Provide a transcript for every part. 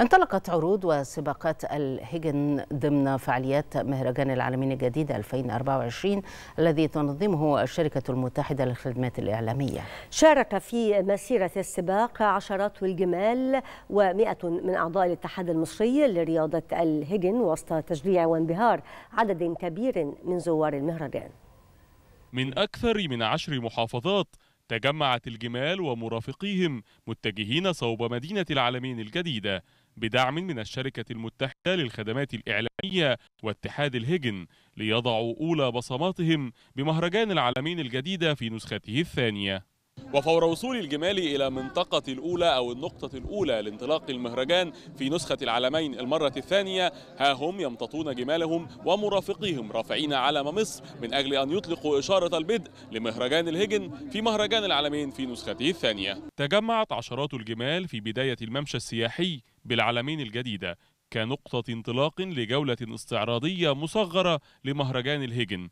انطلقت عروض وسباقات الهجن ضمن فعاليات مهرجان العالمين الجديد 2024 الذي تنظمه الشركة المتحدة للخدمات الإعلامية شارك في مسيرة السباق عشرات الجمال و100 من أعضاء الاتحاد المصري لرياضة الهجن وسط تشجيع وانبهار عدد كبير من زوار المهرجان من أكثر من عشر محافظات تجمعت الجمال ومرافقيهم متجهين صوب مدينة العالمين الجديدة بدعم من الشركة المتحدة للخدمات الإعلامية واتحاد الهجن ليضعوا أولى بصماتهم بمهرجان العالمين الجديدة في نسخته الثانية وفور وصول الجمال إلى منطقة الأولى أو النقطة الأولى لانطلاق المهرجان في نسخة العلمين المرة الثانية ها هم يمتطون جمالهم ومرافقيهم رافعين علم مصر من أجل أن يطلقوا إشارة البدء لمهرجان الهجن في مهرجان العلمين في نسخته الثانية تجمعت عشرات الجمال في بداية الممشى السياحي بالعلمين الجديدة كنقطة انطلاق لجولة استعراضية مصغرة لمهرجان الهجن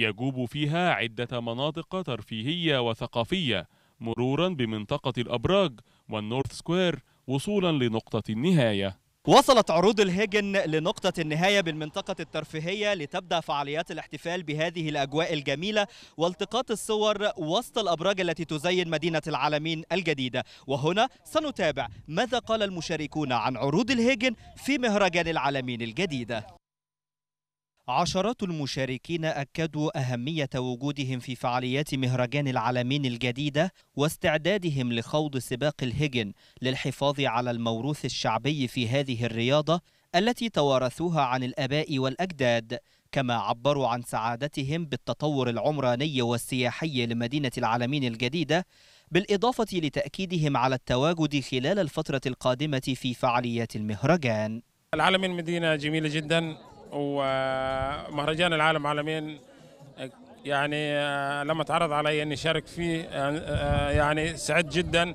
يجوب فيها عدة مناطق ترفيهية وثقافية مرورا بمنطقة الأبراج والنورث سكوير وصولا لنقطة النهاية وصلت عروض الهيجن لنقطة النهاية بالمنطقة الترفيهية لتبدأ فعاليات الاحتفال بهذه الأجواء الجميلة والتقاط الصور وسط الأبراج التي تزين مدينة العالمين الجديدة وهنا سنتابع ماذا قال المشاركون عن عروض الهيجن في مهرجان العالمين الجديدة عشرات المشاركين أكدوا أهمية وجودهم في فعاليات مهرجان العالمين الجديدة واستعدادهم لخوض سباق الهجن للحفاظ على الموروث الشعبي في هذه الرياضة التي توارثوها عن الآباء والأجداد كما عبروا عن سعادتهم بالتطور العمراني والسياحي لمدينة العالمين الجديدة بالإضافة لتأكيدهم على التواجد خلال الفترة القادمة في فعاليات المهرجان العالمين مدينة جميلة جدا ومهرجان العالم عالمين يعني آه، لما تعرض علي اني شارك فيه آه، آه، يعني سعدت جدا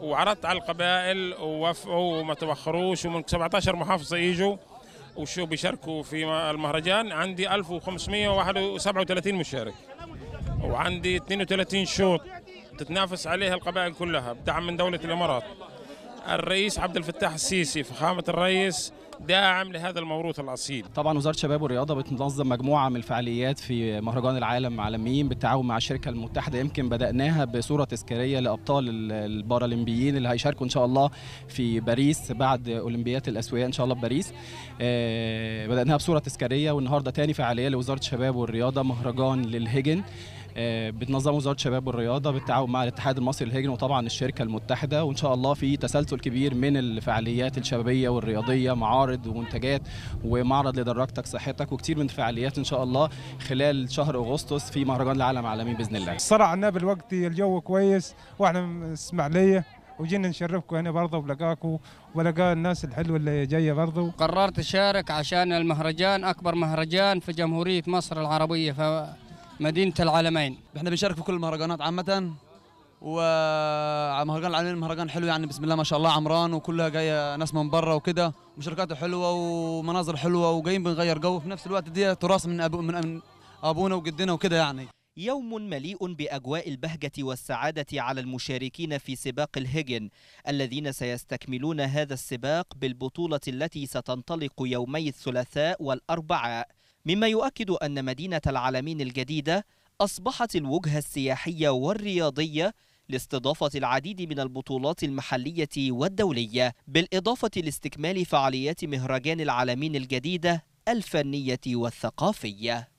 وعرضت على القبائل ووافقوا وما توخروش ومن 17 محافظه يجوا وشو بيشاركوا في المهرجان عندي 1537 مشارك وعندي 32 شوط تتنافس عليها القبائل كلها بدعم من دوله الامارات الرئيس عبد الفتاح السيسي فخامه الرئيس داعم لهذا الموروث الاصيل. طبعا وزاره الشباب والرياضه بتنظم مجموعه من الفعاليات في مهرجان العالم عالميين بالتعاون مع الشركه المتحده يمكن بداناها بصوره تذكاريه لابطال البارالمبيين اللي هيشاركوا ان شاء الله في باريس بعد اولمبياد الاسوياء ان شاء الله في باريس. آه، بداناها بصوره تذكاريه والنهارده تاني فعاليه لوزاره الشباب والرياضه مهرجان للهجن. آه، بتنظمه وزاره الشباب والرياضه بالتعاون مع الاتحاد المصري للهجن وطبعا الشركه المتحده وان شاء الله في تسلسل كبير من الفعاليات الشبابيه والرياضيه معارض ومنتجات ومعرض لدراجتك صحتك وكثير من الفعاليات ان شاء الله خلال شهر اغسطس في مهرجان العالم العالمي باذن الله. الصراحه عندنا بالوقت الجو كويس واحنا من وجينا نشرفكم هنا برضه وبلقاكم وبلقى الناس الحلوه اللي جايه برضه قررت اشارك عشان المهرجان اكبر مهرجان في جمهوريه مصر العربيه ف مدينة العالمين احنا بنشارك في كل المهرجانات عامة ومهرجان العالمين مهرجان حلو يعني بسم الله ما شاء الله عمران وكلها جاية ناس من بره وكده مشاركات حلوة ومناظر حلوة وجايين بنغير جو في نفس الوقت دي تراث من, أبو من أبونا وجدنا وكده يعني يوم مليء بأجواء البهجة والسعادة على المشاركين في سباق الهجن الذين سيستكملون هذا السباق بالبطولة التي ستنطلق يومي الثلاثاء والأربعاء مما يؤكد أن مدينة العالمين الجديدة أصبحت الوجهة السياحية والرياضية لاستضافة العديد من البطولات المحلية والدولية بالإضافة لاستكمال فعاليات مهرجان العالمين الجديدة الفنية والثقافية